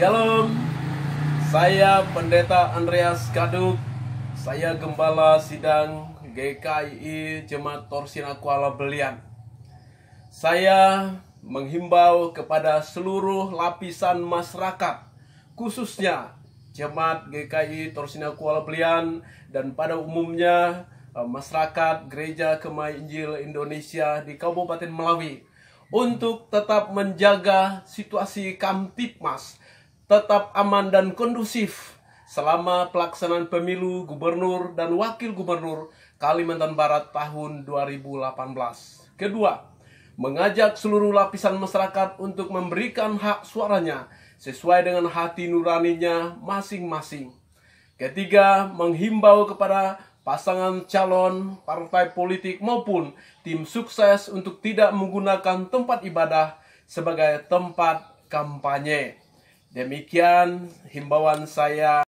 Shalom, saya Pendeta Andreas Kaduk, saya Gembala Sidang GKI Jemaat Torsina Kuala Belian. Saya menghimbau kepada seluruh lapisan masyarakat, khususnya Jemaat GKI Torsina Kuala Belian dan pada umumnya eh, masyarakat Gereja Kemai Injil Indonesia di Kabupaten Melawi untuk tetap menjaga situasi Kamtipmas tetap aman dan kondusif selama pelaksanaan pemilu gubernur dan wakil gubernur Kalimantan Barat tahun 2018. Kedua, mengajak seluruh lapisan masyarakat untuk memberikan hak suaranya sesuai dengan hati nuraninya masing-masing. Ketiga, menghimbau kepada pasangan calon, partai politik maupun tim sukses untuk tidak menggunakan tempat ibadah sebagai tempat kampanye. Demikian himbauan saya.